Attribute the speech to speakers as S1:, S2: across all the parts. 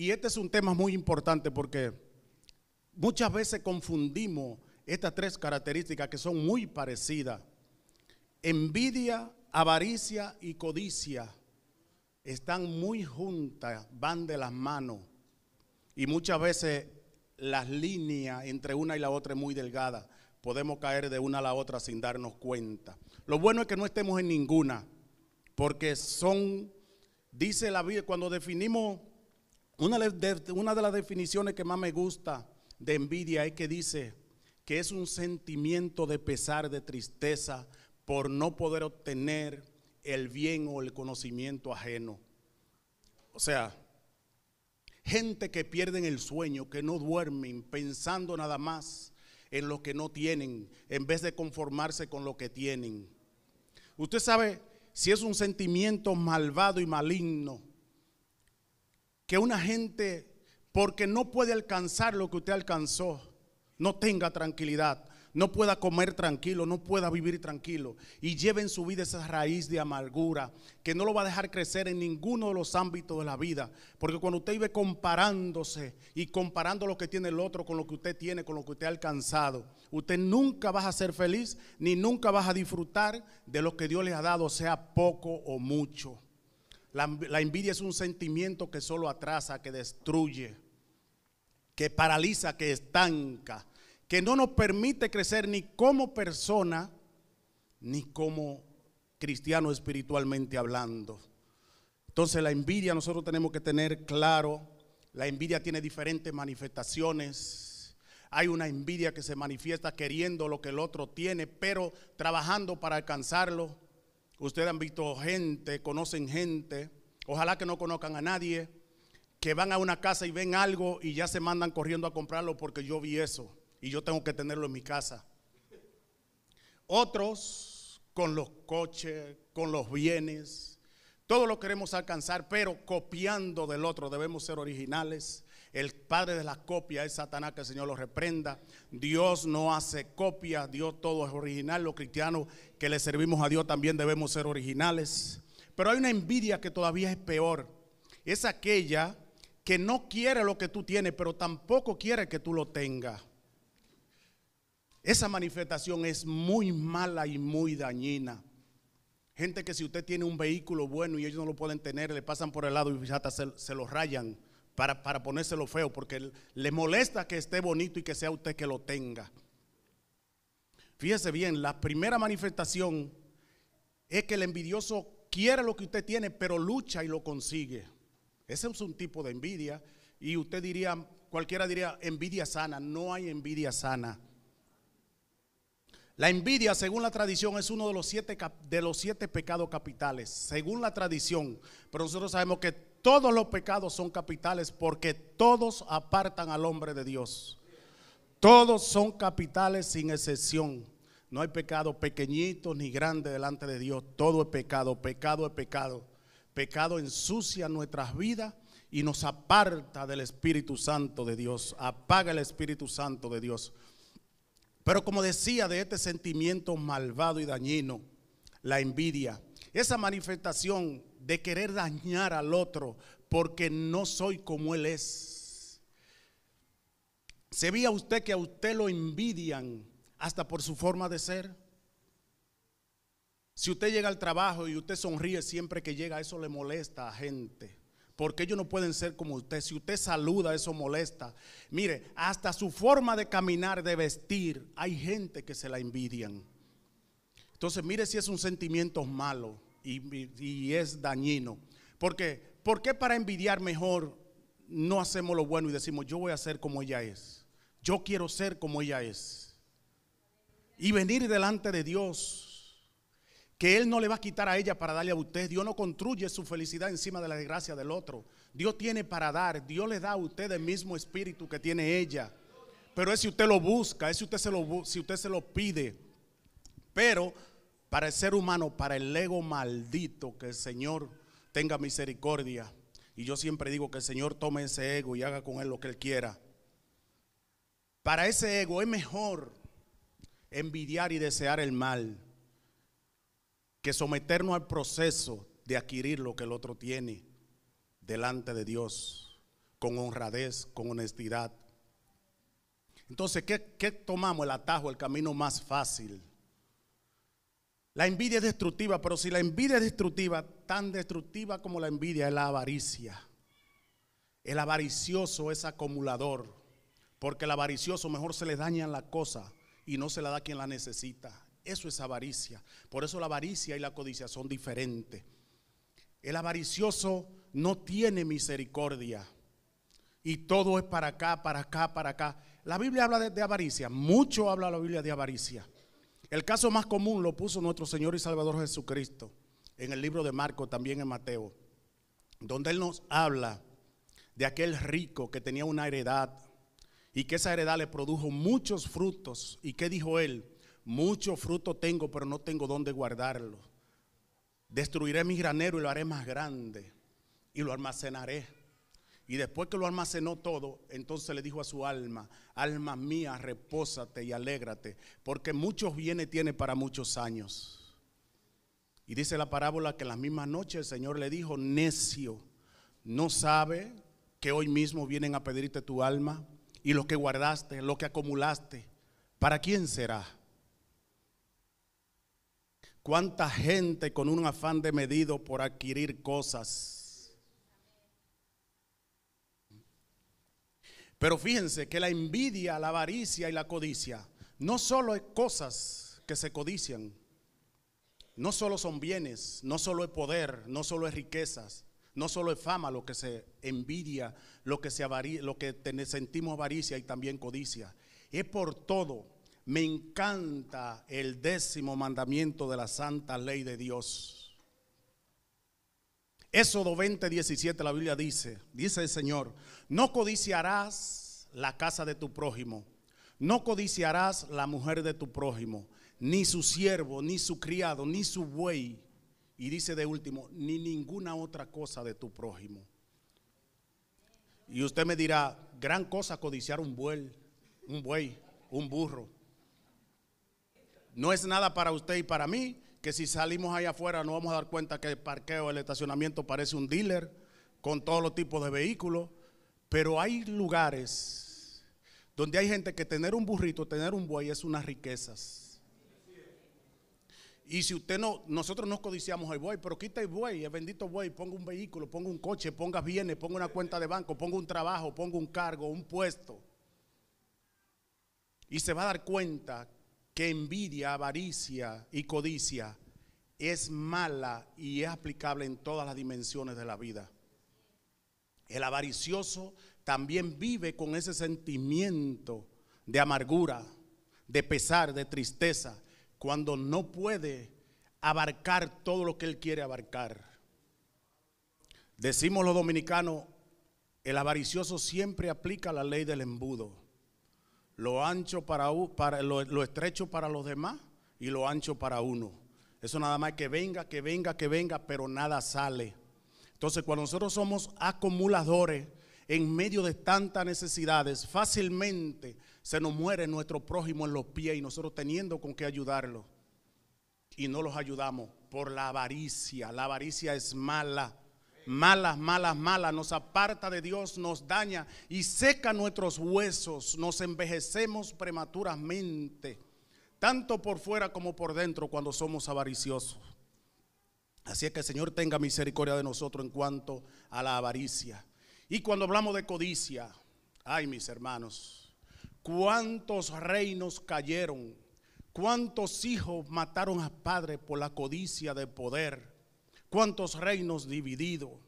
S1: Y este es un tema muy importante porque muchas veces confundimos estas tres características que son muy parecidas. Envidia, avaricia y codicia están muy juntas, van de las manos. Y muchas veces las líneas entre una y la otra es muy delgada. Podemos caer de una a la otra sin darnos cuenta. Lo bueno es que no estemos en ninguna, porque son, dice la Biblia, cuando definimos una de, las definiciones que más me gusta de envidia es que dice que es un sentimiento de pesar, de tristeza por no poder obtener el bien o el conocimiento ajeno. O sea, gente que pierde el sueño, que no duermen pensando nada más en lo que no tienen, en vez de conformarse con lo que tienen. Usted sabe si es un sentimiento malvado y maligno que una gente, porque no puede alcanzar lo que usted alcanzó, no tenga tranquilidad, no pueda comer tranquilo, no pueda vivir tranquilo. Y lleve en su vida esa raíz de amargura que no lo va a dejar crecer en ninguno de los ámbitos de la vida. Porque cuando usted vive comparándose y comparando lo que tiene el otro con lo que usted tiene, con lo que usted ha alcanzado, usted nunca va a ser feliz ni nunca vas a disfrutar de lo que Dios le ha dado, sea poco o mucho. La, envidia es un sentimiento que solo atrasa, que destruye, que paraliza, que estanca, que no nos permite crecer ni como persona, ni como cristiano espiritualmente hablando. Entonces la envidia nosotros tenemos que tener claro, la envidia tiene diferentes manifestaciones. Hay una envidia que se manifiesta queriendo lo que el otro tiene, pero trabajando para alcanzarlo. Ustedes han visto gente, conocen gente, ojalá que no conozcan a nadie, que van a una casa y ven algo y ya se mandan corriendo a comprarlo porque yo vi eso y yo tengo que tenerlo en mi casa. Otros con los coches, con los bienes, todo lo queremos alcanzar, pero copiando del otro, debemos ser originales el padre de las copias es Satanás, que el Señor lo reprenda. Dios no hace copias, Dios todo es original. Los cristianos que le servimos a Dios también debemos ser originales. Pero hay una envidia que todavía es peor. Es aquella que no quiere lo que tú tienes, pero tampoco quiere que tú lo tengas. Esa manifestación es muy mala y muy dañina. Gente que si usted tiene un vehículo bueno y ellos no lo pueden tener, le pasan por el lado y se, se lo rayan para, ponérselo feo, porque le molesta que esté bonito y que sea usted que lo tenga. Fíjese bien, la primera manifestación es que el envidioso quiere lo que usted tiene, pero lucha y lo consigue. Ese es un tipo de envidia. Y usted diría, cualquiera diría, envidia sana. No hay envidia sana. La envidia, según la tradición, es uno de los de los siete pecados capitales, según la tradición. Pero nosotros sabemos que todos los pecados son capitales porque todos apartan al hombre de Dios. Todos son capitales sin excepción. No hay pecado pequeñito ni grande delante de Dios. Todo es pecado, pecado es pecado. Pecado ensucia nuestras vidas y nos aparta del Espíritu Santo de Dios. Apaga el Espíritu Santo de Dios. Pero como decía, de este sentimiento malvado y dañino, la envidia. Esa manifestación de querer dañar al otro porque no soy como él es. ¿Se a usted que a usted lo envidian hasta por su forma de ser? Si usted llega al trabajo y usted sonríe siempre que llega, eso le molesta a gente. Porque ellos no pueden ser como usted. Si usted saluda, eso molesta. Mire, hasta su forma de caminar, de vestir, hay gente que se la envidian. Entonces, mire si es un sentimiento malo y, es dañino. Porque, ¿por qué para envidiar mejor no hacemos lo bueno y decimos, yo voy a ser como ella es? Yo quiero ser como ella es. Y venir delante de Dios que Él no le va a quitar a ella para darle a usted. Dios no construye su felicidad encima de la desgracia del otro. Dios tiene para dar. Dios le da a usted el mismo espíritu que tiene ella. Pero es si usted lo busca, es usted se lo, si usted se lo pide. Pero para el ser humano, para el ego maldito, que el Señor tenga misericordia. Y yo siempre digo que el Señor tome ese ego y haga con él lo que él quiera. Para ese ego es mejor envidiar y desear el mal que someternos al proceso de adquirir lo que el otro tiene delante de Dios, con honradez, con honestidad. Entonces, ¿qué, tomamos? El atajo, el camino más fácil la envidia es destructiva, pero si la envidia es destructiva, tan destructiva como la envidia es la avaricia. El avaricioso es acumulador, porque el avaricioso mejor se le daña la cosa y no se la da quien la necesita. Eso es avaricia. Por eso la avaricia y la codicia son diferentes. El avaricioso no tiene misericordia. Y todo es para acá, para acá, para acá. La Biblia habla de avaricia. Mucho habla la Biblia de avaricia. El caso más común lo puso nuestro Señor y Salvador Jesucristo en el libro de Marco, también en Mateo, donde Él nos habla de aquel rico que tenía una heredad y que esa heredad le produjo muchos frutos. ¿Y qué dijo Él? Mucho fruto tengo, pero no tengo dónde guardarlo. Destruiré mi granero y lo haré más grande y lo almacenaré y después que lo almacenó todo, entonces le dijo a su alma, alma mía, repósate y alégrate, porque muchos bienes tiene para muchos años. Y dice la parábola que las mismas noches el Señor le dijo, necio, no sabe que hoy mismo vienen a pedirte tu alma y lo que guardaste, lo que acumulaste, ¿para quién será? Cuánta gente con un afán de medido por adquirir cosas Pero fíjense que la envidia, la avaricia y la codicia no solo es cosas que se codician, no solo son bienes, no solo es poder, no solo es riquezas, no solo es fama lo que se envidia, lo que, se lo que sentimos avaricia y también codicia. Es por todo. Me encanta el décimo mandamiento de la santa ley de Dios. Éxodo 20, 17, la Biblia dice, dice el Señor, no codiciarás la casa de tu prójimo, no codiciarás la mujer de tu prójimo, ni su siervo, ni su criado, ni su buey. Y dice de último, ni ninguna otra cosa de tu prójimo. Y usted me dirá, gran cosa codiciar un buey, un buey, un burro. No es nada para usted y para mí, que si salimos allá afuera no vamos a dar cuenta que el parqueo, el estacionamiento parece un dealer con todos los tipos de vehículos, pero hay lugares donde hay gente que tener un burrito, tener un buey es unas riquezas. Y si usted no, nosotros no codiciamos el buey, pero quita el buey, el bendito buey, ponga un vehículo, ponga un coche, ponga bienes, ponga una cuenta de banco, ponga un trabajo, ponga un cargo, un puesto. Y se va a dar cuenta que envidia, avaricia y codicia es mala y es aplicable en todas las dimensiones de la vida. El avaricioso también vive con ese sentimiento de amargura, de pesar, de tristeza, cuando no puede abarcar todo lo que él quiere abarcar. Decimos los dominicanos, el avaricioso siempre aplica la ley del embudo lo ancho para, para lo, estrecho para los demás y lo ancho para uno. Eso nada más que venga, que venga, que venga, pero nada sale. Entonces, cuando nosotros somos acumuladores en medio de tantas necesidades, fácilmente se nos muere nuestro prójimo en los pies y nosotros teniendo con qué ayudarlo. Y no los ayudamos por la avaricia. La avaricia es mala malas, malas, malas, nos aparta de Dios, nos daña y seca nuestros huesos, nos envejecemos prematuramente, tanto por fuera como por dentro cuando somos avariciosos. Así es que el Señor tenga misericordia de nosotros en cuanto a la avaricia. Y cuando hablamos de codicia, ay mis hermanos, cuántos reinos cayeron, cuántos hijos mataron a padres por la codicia de poder cuántos reinos dividido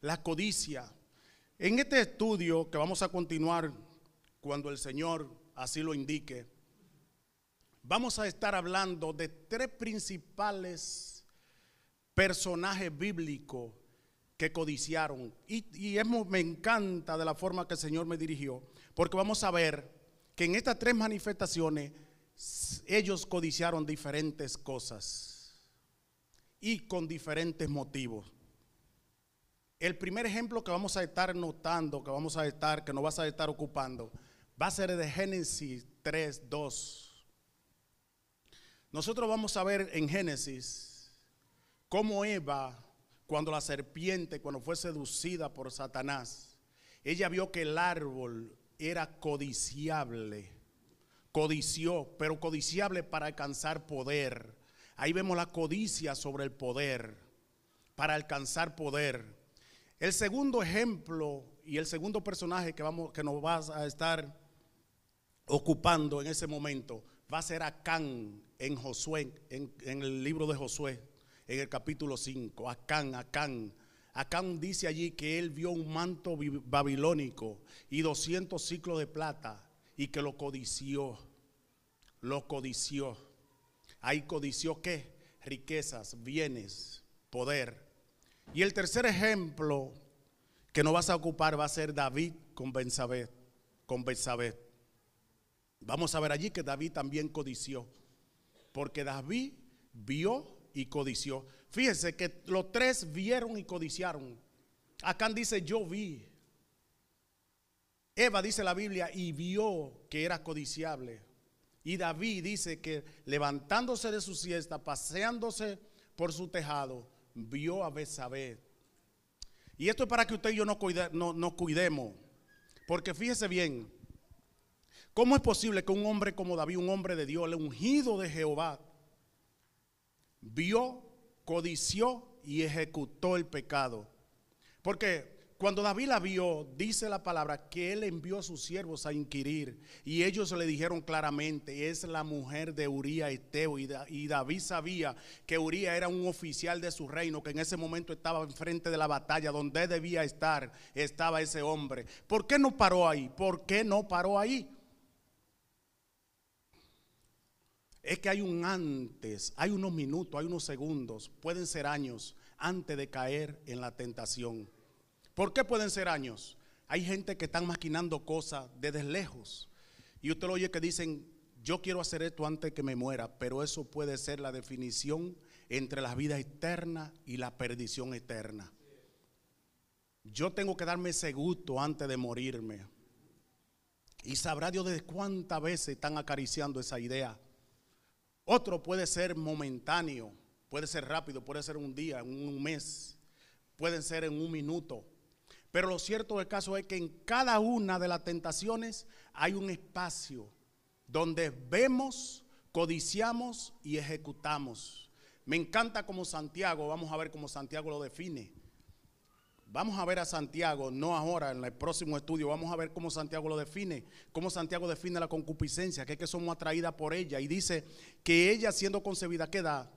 S1: la codicia. En este estudio que vamos a continuar cuando el Señor así lo indique, vamos a estar hablando de tres principales personajes bíblicos que codiciaron. Y, y es, me encanta de la forma que el Señor me dirigió, porque vamos a ver que en estas tres manifestaciones ellos codiciaron diferentes cosas y con diferentes motivos. El primer ejemplo que vamos a estar notando, que vamos a estar, que nos vas a estar ocupando, va a ser de Génesis 3, 2. Nosotros vamos a ver en Génesis cómo Eva, cuando la serpiente, cuando fue seducida por Satanás, ella vio que el árbol era codiciable, codició, pero codiciable para alcanzar poder Ahí vemos la codicia sobre el poder, para alcanzar poder. El segundo ejemplo y el segundo personaje que, vamos, que nos va a estar ocupando en ese momento va a ser Acán en Josué, en, el libro de Josué, en el capítulo 5. Acán, Acán. Acán dice allí que él vio un manto babilónico y 200 ciclos de plata y que lo codició. Lo codició. Ahí codició qué? Riquezas, bienes, poder. Y el tercer ejemplo que no vas a ocupar va a ser David con Benzabé. Con Vamos a ver allí que David también codició. Porque David vio y codició. Fíjense que los tres vieron y codiciaron. Acán dice, yo vi. Eva dice la Biblia y vio que era codiciable. Y David dice que levantándose de su siesta, paseándose por su tejado, vio a Betsabé. Y esto es para que usted y yo nos, no, cuidemos. Porque fíjese bien, ¿cómo es posible que un hombre como David, un hombre de Dios, el ungido de Jehová, vio, codició y ejecutó el pecado? Porque cuando David la vio, dice la palabra que él envió a sus siervos a inquirir y ellos le dijeron claramente, es la mujer de Uría Eteo y, David sabía que Uría era un oficial de su reino que en ese momento estaba enfrente de la batalla donde debía estar, estaba ese hombre. ¿Por qué no paró ahí? ¿Por qué no paró ahí? Es que hay un antes, hay unos minutos, hay unos segundos, pueden ser años antes de caer en la tentación. ¿Por qué pueden ser años? Hay gente que están maquinando cosas desde lejos. Y usted lo oye que dicen, yo quiero hacer esto antes que me muera, pero eso puede ser la definición entre la vida eterna y la perdición eterna. Yo tengo que darme ese gusto antes de morirme. Y sabrá Dios de cuántas veces están acariciando esa idea. Otro puede ser momentáneo, puede ser rápido, puede ser un día, un mes, puede ser en un minuto. Pero lo cierto del caso es que en cada una de las tentaciones hay un espacio donde vemos, codiciamos y ejecutamos. Me encanta como Santiago, vamos a ver cómo Santiago lo define. Vamos a ver a Santiago, no ahora, en el próximo estudio, vamos a ver cómo Santiago lo define, cómo Santiago define la concupiscencia, que es que somos atraídas por ella. Y dice que ella siendo concebida, queda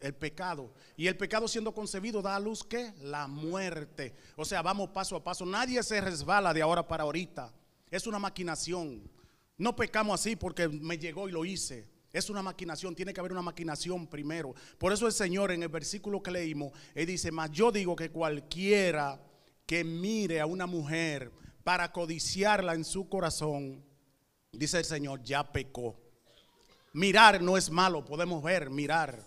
S1: el pecado. Y el pecado siendo concebido da a luz que la muerte. O sea, vamos paso a paso. Nadie se resbala de ahora para ahorita. Es una maquinación. No pecamos así porque me llegó y lo hice. Es una maquinación, tiene que haber una maquinación primero. Por eso el Señor en el versículo que leímos, Él dice, mas yo digo que cualquiera que mire a una mujer para codiciarla en su corazón, dice el Señor, ya pecó. Mirar no es malo, podemos ver, mirar.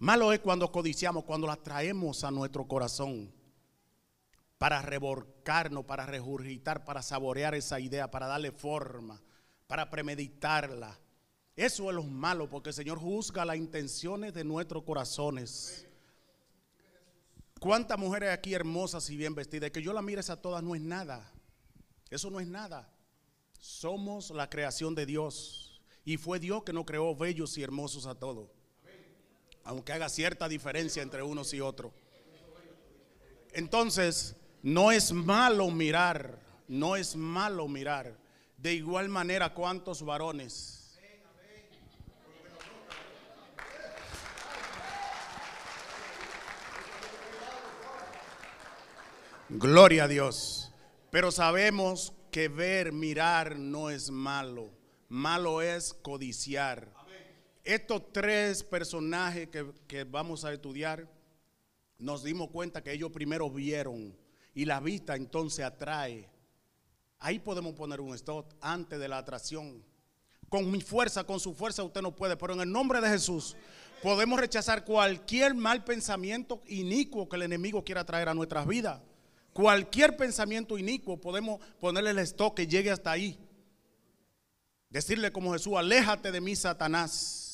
S1: Malo es cuando codiciamos, cuando las traemos a nuestro corazón para reborcarnos, para regurgitar, para saborear esa idea, para darle forma, para premeditarla. Eso es lo malo, porque el Señor juzga las intenciones de nuestros corazones. ¿Cuántas mujeres aquí hermosas y bien vestidas? Que yo las mires a todas no es nada. Eso no es nada. Somos la creación de Dios. Y fue Dios que nos creó bellos y hermosos a todos aunque haga cierta diferencia entre unos y otros. Entonces, no es malo mirar, no es malo mirar. De igual manera, ¿cuántos varones? Gloria a Dios. Pero sabemos que ver, mirar no es malo. Malo es codiciar. Estos tres personajes que, vamos a estudiar, nos dimos cuenta que ellos primero vieron y la vista entonces atrae. Ahí podemos poner un stop antes de la atracción. Con mi fuerza, con su fuerza usted no puede, pero en el nombre de Jesús podemos rechazar cualquier mal pensamiento inicuo que el enemigo quiera traer a nuestras vidas. Cualquier pensamiento inicuo podemos ponerle el stop que llegue hasta ahí. Decirle como Jesús, aléjate de mí, Satanás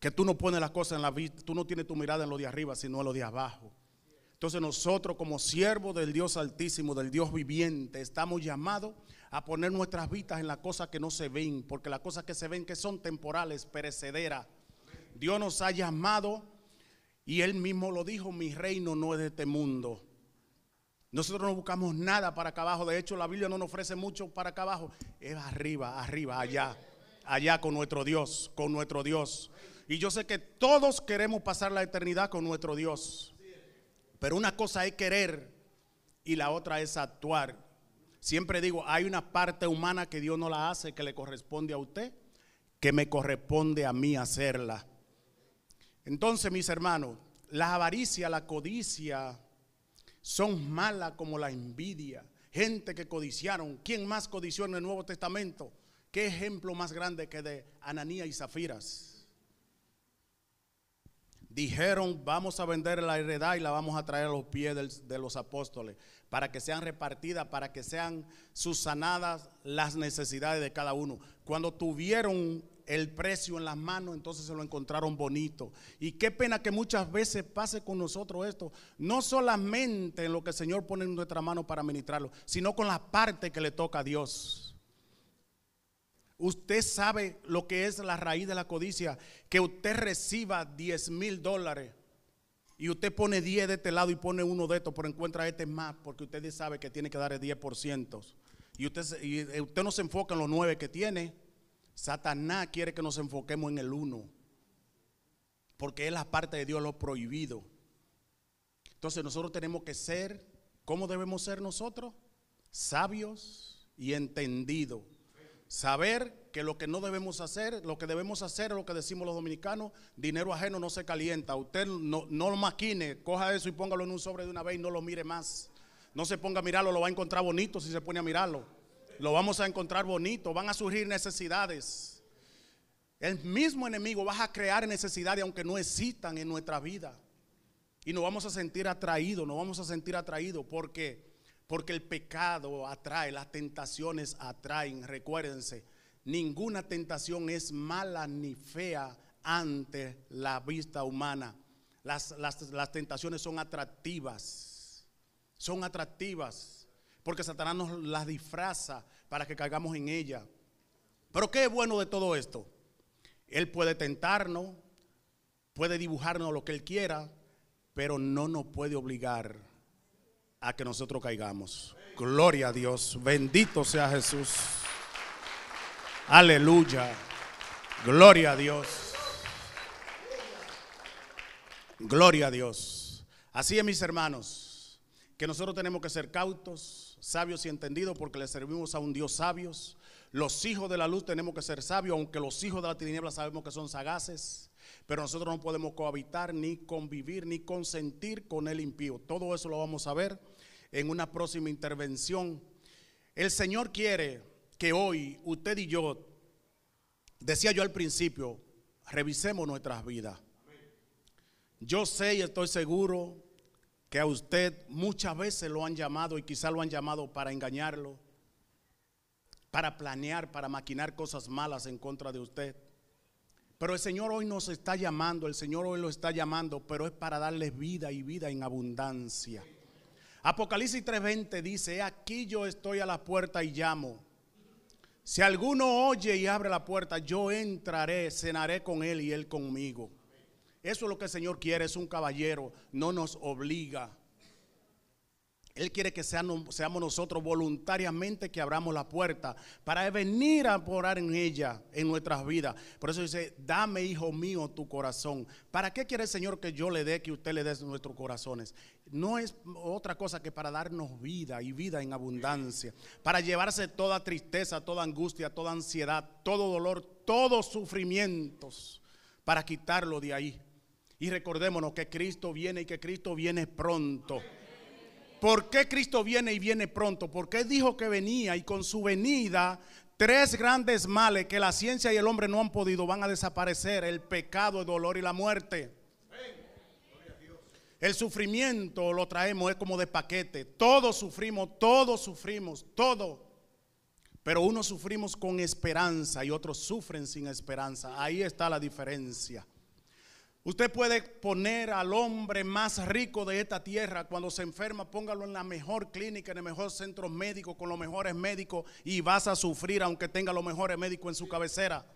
S1: que tú no pones las cosas en la vista, tú no tienes tu mirada en lo de arriba, sino en lo de abajo. Entonces nosotros como siervos del Dios Altísimo, del Dios viviente, estamos llamados a poner nuestras vistas en las cosas que no se ven, porque las cosas que se ven que son temporales, perecederas. Dios nos ha llamado y Él mismo lo dijo, mi reino no es de este mundo. Nosotros no buscamos nada para acá abajo, de hecho la Biblia no nos ofrece mucho para acá abajo, es arriba, arriba, allá, allá con nuestro Dios, con nuestro Dios. Y yo sé que todos queremos pasar la eternidad con nuestro Dios. Pero una cosa es querer y la otra es actuar. Siempre digo, hay una parte humana que Dios no la hace, que le corresponde a usted, que me corresponde a mí hacerla. Entonces, mis hermanos, la avaricia, la codicia son malas como la envidia. Gente que codiciaron. ¿Quién más codició en el Nuevo Testamento? ¿Qué ejemplo más grande que de Ananía y Zafiras? dijeron, vamos a vender la heredad y la vamos a traer a los pies de los apóstoles, para que sean repartidas, para que sean susanadas las necesidades de cada uno. Cuando tuvieron el precio en las manos, entonces se lo encontraron bonito. Y qué pena que muchas veces pase con nosotros esto, no solamente en lo que el Señor pone en nuestra mano para ministrarlo, sino con la parte que le toca a Dios. Usted sabe lo que es la raíz de la codicia, que usted reciba diez mil dólares y usted pone 10 de este lado y pone uno de estos, pero encuentra este más, porque usted sabe que tiene que dar el 10%. Y usted, y eh, usted no se enfoca en los 9 que tiene. Satanás quiere que nos enfoquemos en el uno porque es la parte de Dios lo prohibido. Entonces nosotros tenemos que ser, ¿cómo debemos ser nosotros? Sabios y entendidos. Saber que lo que no debemos hacer, lo que debemos hacer es lo que decimos los dominicanos, dinero ajeno no se calienta. Usted no, no lo maquine, coja eso y póngalo en un sobre de una vez y no lo mire más. No se ponga a mirarlo, lo va a encontrar bonito si se pone a mirarlo. Lo vamos a encontrar bonito, van a surgir necesidades. El mismo enemigo va a crear necesidades aunque no existan en nuestra vida. Y nos vamos a sentir atraídos, nos vamos a sentir atraídos porque porque el pecado atrae, las tentaciones atraen. Recuérdense, ninguna tentación es mala ni fea ante la vista humana. Las, tentaciones son atractivas. Son atractivas. Porque Satanás nos las disfraza para que caigamos en ella. Pero ¿qué es bueno de todo esto? Él puede tentarnos, puede dibujarnos lo que Él quiera, pero no nos puede obligar a que nosotros caigamos. Gloria a Dios. Bendito sea Jesús. Aleluya. Gloria a Dios. Gloria a Dios. Así es, mis hermanos, que nosotros tenemos que ser cautos, sabios y entendidos, porque le servimos a un Dios sabios. Los hijos de la luz tenemos que ser sabios, aunque los hijos de la tiniebla sabemos que son sagaces. Pero nosotros no podemos cohabitar, ni convivir, ni consentir con el impío. Todo eso lo vamos a ver en una próxima intervención. El Señor quiere que hoy usted y yo, decía yo al principio, revisemos nuestras vidas. Yo sé y estoy seguro que a usted muchas veces lo han llamado y quizá lo han llamado para engañarlo, para planear, para maquinar cosas malas en contra de usted. Pero el Señor hoy nos está llamando, el Señor hoy lo está llamando, pero es para darles vida y vida en abundancia. Apocalipsis 3:20 dice, aquí yo estoy a la puerta y llamo. Si alguno oye y abre la puerta, yo entraré, cenaré con él y él conmigo. Eso es lo que el Señor quiere, es un caballero, no nos obliga. Él quiere que seamos nosotros voluntariamente que abramos la puerta para venir a orar en ella, en nuestras vidas. Por eso dice, dame, hijo mío, tu corazón. ¿Para qué quiere el Señor que yo le dé, que usted le dé nuestros corazones? No es otra cosa que para darnos vida y vida en abundancia, para llevarse toda tristeza, toda angustia, toda ansiedad, todo dolor, todos sufrimientos, para quitarlo de ahí. Y recordémonos que Cristo viene y que Cristo viene pronto. ¿Por qué Cristo viene y viene pronto? ¿Por qué dijo que venía y con su venida tres grandes males que la ciencia y el hombre no han podido van a desaparecer. El pecado, el dolor y la muerte. El sufrimiento lo traemos, es como de paquete. Todos sufrimos, todos sufrimos, todo. Pero unos sufrimos con esperanza y otros sufren sin esperanza. Ahí está la diferencia. Usted puede poner al hombre más rico de esta tierra cuando se enferma, póngalo en la mejor clínica, en el mejor centro médico, con los mejores médicos y vas a sufrir aunque tenga los mejores médicos en su cabecera.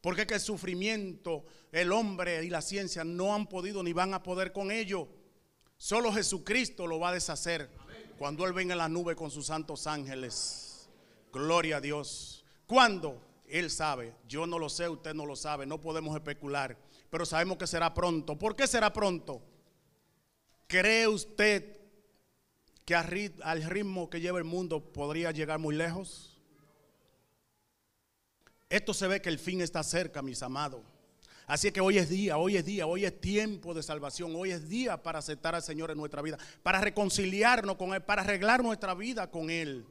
S1: Porque es que el sufrimiento, el hombre y la ciencia no han podido ni van a poder con ello. Solo Jesucristo lo va a deshacer cuando Él venga en la nube con sus santos ángeles. Gloria a Dios. ¿Cuándo? Él sabe. Yo no lo sé, usted no lo sabe. No podemos especular pero sabemos que será pronto. ¿Por qué será pronto? ¿Cree usted que al ritmo que lleva el mundo podría llegar muy lejos? Esto se ve que el fin está cerca, mis amados. Así que hoy es día, hoy es día, hoy es tiempo de salvación, hoy es día para aceptar al Señor en nuestra vida, para reconciliarnos con Él, para arreglar nuestra vida con Él.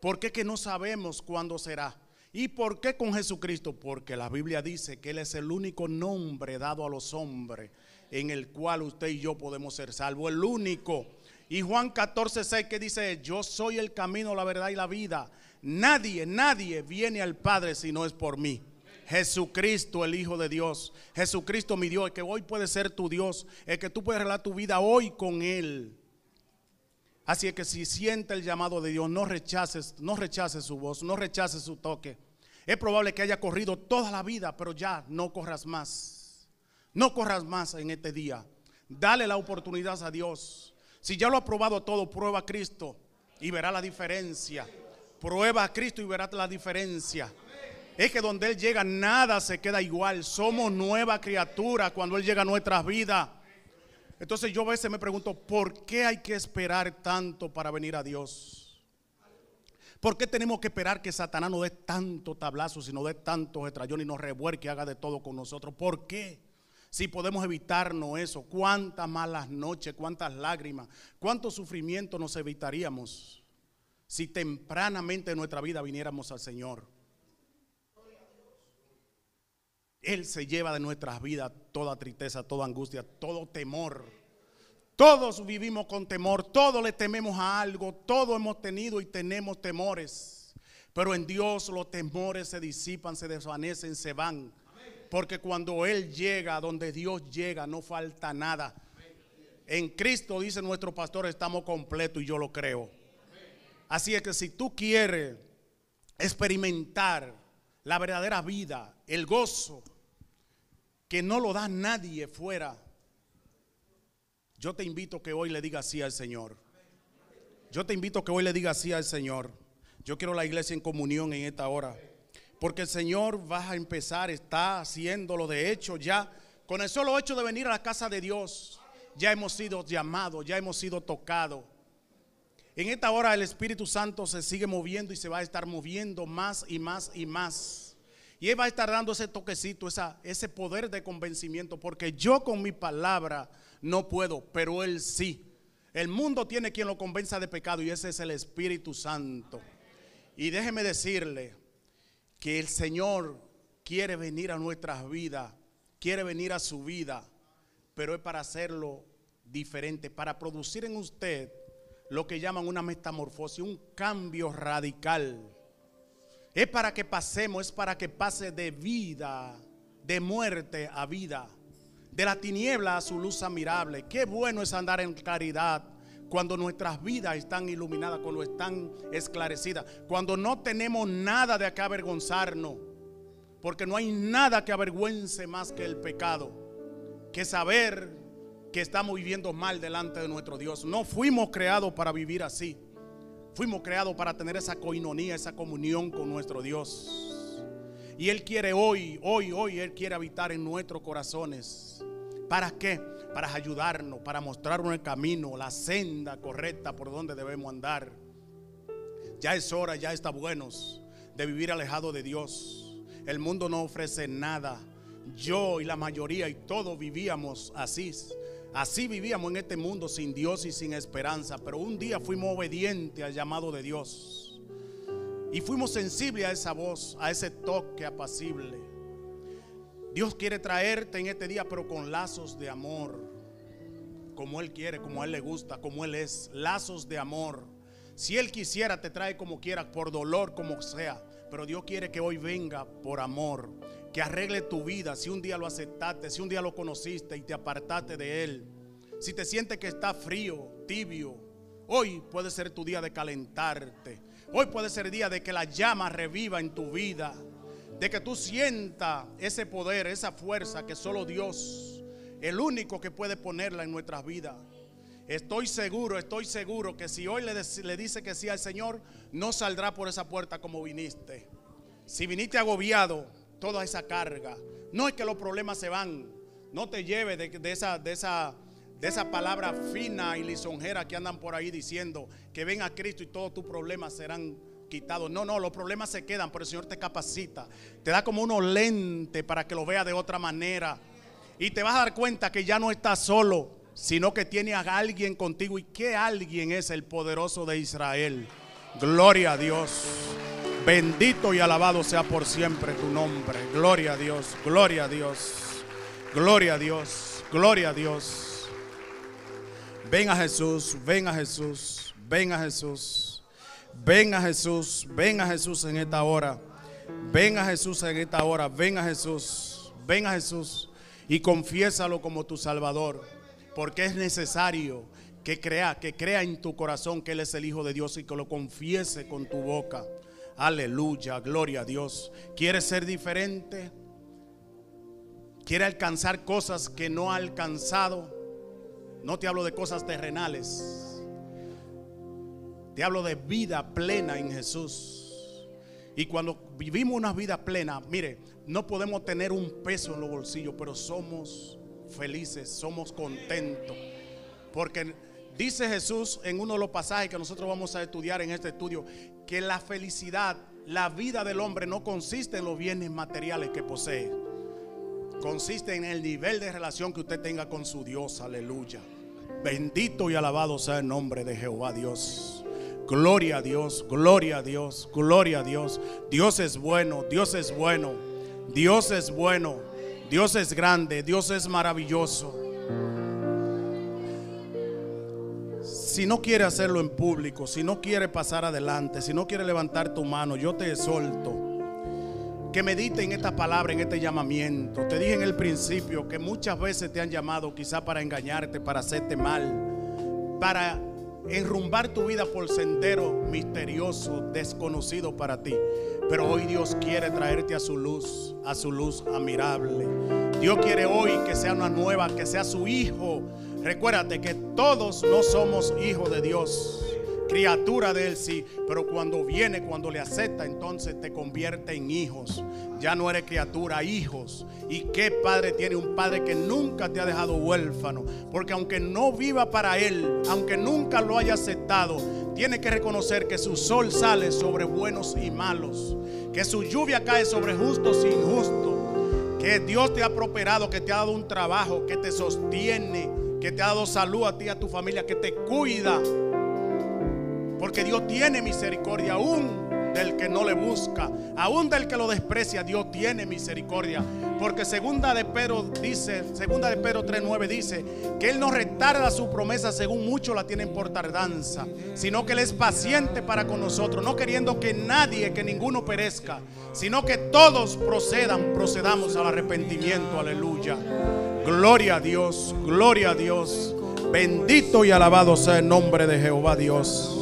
S1: Porque qué que no sabemos cuándo será. ¿Y por qué con Jesucristo? Porque la Biblia dice que Él es el único nombre dado a los hombres en el cual usted y yo podemos ser salvos. El único. Y Juan 14, 6 que dice, yo soy el camino, la verdad y la vida. Nadie, nadie viene al Padre si no es por mí. Jesucristo, el Hijo de Dios. Jesucristo, mi Dios, el que hoy puede ser tu Dios, es que tú puedes arreglar tu vida hoy con Él. Así es que si siente el llamado de Dios, no rechaces, no rechaces su voz, no rechaces su toque. Es probable que haya corrido toda la vida, pero ya no corras más. No corras más en este día. Dale la oportunidad a Dios. Si ya lo ha probado todo, prueba a Cristo y verá la diferencia. Prueba a Cristo y verás la diferencia. Es que donde Él llega nada se queda igual. Somos nueva criatura cuando Él llega a nuestras vidas. Entonces yo a veces me pregunto, ¿por qué hay que esperar tanto para venir a Dios? ¿Por qué tenemos que esperar que Satanás nos dé tanto tablazo, sino dé tantos estrellones y nos revuelque y haga de todo con nosotros? ¿Por qué? Si podemos evitarnos eso, cuántas malas noches, cuántas lágrimas, cuánto sufrimiento nos evitaríamos si tempranamente en nuestra vida viniéramos al Señor. Él se lleva de nuestras vidas toda tristeza, toda angustia, todo temor. Todos vivimos con temor, todos le tememos a algo, todos hemos tenido y tenemos temores. Pero en Dios los temores se disipan, se desvanecen, se van. Porque cuando Él llega, donde Dios llega, no falta nada. En Cristo, dice nuestro pastor, estamos completos y yo lo creo. Así es que si tú quieres experimentar la verdadera vida, el gozo, que no lo da nadie fuera, yo te invito que hoy le diga sí al Señor. Yo te invito que hoy le diga sí al Señor. Yo quiero la iglesia en comunión en esta hora. Porque el Señor va a empezar, está haciéndolo de hecho ya. Con el solo hecho de venir a la casa de Dios, ya hemos sido llamados, ya hemos sido tocados. En esta hora el Espíritu Santo se sigue moviendo y se va a estar moviendo más y más y más. Y Él va a estar dando ese toquecito, esa, ese poder de convencimiento, porque yo con mi palabra no puedo, pero Él sí. El mundo tiene quien lo convenza de pecado y ese es el Espíritu Santo. Y déjeme decirle que el Señor quiere venir a nuestras vidas, quiere venir a su vida, pero es para hacerlo diferente, para producir en usted lo que llaman una metamorfosis, un cambio radical. Es para que pasemos, es para que pase de vida, de muerte a vida de la tiniebla a su luz admirable. Qué bueno es andar en claridad cuando nuestras vidas están iluminadas, cuando están esclarecidas, cuando no tenemos nada de acá avergonzarnos, porque no hay nada que avergüence más que el pecado, que saber que estamos viviendo mal delante de nuestro Dios. No fuimos creados para vivir así, fuimos creados para tener esa coinonía, esa comunión con nuestro Dios. Y Él quiere hoy, hoy, hoy, Él quiere habitar en nuestros corazones. ¿Para qué? Para ayudarnos, para mostrarnos el camino, la senda correcta por donde debemos andar. Ya es hora, ya está buenos de vivir alejado de Dios. El mundo no ofrece nada. Yo y la mayoría y todos vivíamos así. Así vivíamos en este mundo sin Dios y sin esperanza, pero un día fuimos obedientes al llamado de Dios. Y fuimos sensibles a esa voz, a ese toque apacible. Dios quiere traerte en este día, pero con lazos de amor. Como Él quiere, como Él le gusta, como Él es. Lazos de amor. Si Él quisiera, te trae como quiera, por dolor, como sea. Pero Dios quiere que hoy venga por amor. Que arregle tu vida. Si un día lo aceptaste, si un día lo conociste y te apartaste de Él. Si te sientes que está frío, tibio. Hoy puede ser tu día de calentarte Hoy puede ser día de que la llama reviva en tu vida, de que tú sientas ese poder, esa fuerza que solo Dios, el único que puede ponerla en nuestras vidas. Estoy seguro, estoy seguro que si hoy le, le dice que sí al Señor, no saldrá por esa puerta como viniste. Si viniste agobiado, toda esa carga, no es que los problemas se van, no te lleve de, de esa... De esa de esa palabra fina y lisonjera que andan por ahí diciendo que ven a Cristo y todos tus problemas serán quitados. No, no, los problemas se quedan, pero el Señor te capacita. Te da como unos lentes para que lo veas de otra manera. Y te vas a dar cuenta que ya no estás solo, sino que tienes a alguien contigo. ¿Y que alguien es el poderoso de Israel? Gloria a Dios. Bendito y alabado sea por siempre tu nombre. Gloria a Dios, gloria a Dios, gloria a Dios, gloria a Dios. Ven a Jesús, ven a Jesús, ven a Jesús. Ven a Jesús, ven a Jesús en esta hora. Ven a Jesús en esta hora, ven a Jesús, ven a Jesús y confiésalo como tu Salvador, porque es necesario que crea, que crea en tu corazón que Él es el Hijo de Dios y que lo confiese con tu boca. Aleluya, gloria a Dios. Quiere ser diferente? quiere alcanzar cosas que no ha alcanzado? No te hablo de cosas terrenales. Te hablo de vida plena en Jesús. Y cuando vivimos una vida plena, mire, no podemos tener un peso en los bolsillos, pero somos felices, somos contentos. Porque dice Jesús en uno de los pasajes que nosotros vamos a estudiar en este estudio, que la felicidad, la vida del hombre no consiste en los bienes materiales que posee consiste en el nivel de relación que usted tenga con su Dios. Aleluya. Bendito y alabado sea el nombre de Jehová Dios. Gloria a Dios, gloria a Dios, gloria a Dios. Dios es bueno, Dios es bueno, Dios es bueno, Dios es grande, Dios es maravilloso. Si no quiere hacerlo en público, si no quiere pasar adelante, si no quiere levantar tu mano, yo te solto que en esta palabra, en este llamamiento. Te dije en el principio que muchas veces te han llamado quizá para engañarte, para hacerte mal, para enrumbar tu vida por sendero misterioso, desconocido para ti. Pero hoy Dios quiere traerte a su luz, a su luz admirable. Dios quiere hoy que sea una nueva, que sea su hijo. Recuérdate que todos no somos hijos de Dios criatura de Él sí, pero cuando viene, cuando le acepta, entonces te convierte en hijos. Ya no eres criatura, hijos. ¿Y qué padre tiene un padre que nunca te ha dejado huérfano? Porque aunque no viva para Él, aunque nunca lo haya aceptado, tiene que reconocer que su sol sale sobre buenos y malos, que su lluvia cae sobre justos e injustos. Que Dios te ha prosperado, que te ha dado un trabajo, que te sostiene, que te ha dado salud a ti, y a tu familia, que te cuida. Porque Dios tiene misericordia aún del que no le busca, aún del que lo desprecia, Dios tiene misericordia. Porque segunda de Pedro dice, segunda de Pedro 3:9 dice que él no retarda su promesa según muchos la tienen por tardanza, sino que él es paciente para con nosotros, no queriendo que nadie, que ninguno perezca, sino que todos procedan, procedamos al arrepentimiento, aleluya. Gloria a Dios, gloria a Dios. Bendito y alabado sea el nombre de Jehová Dios.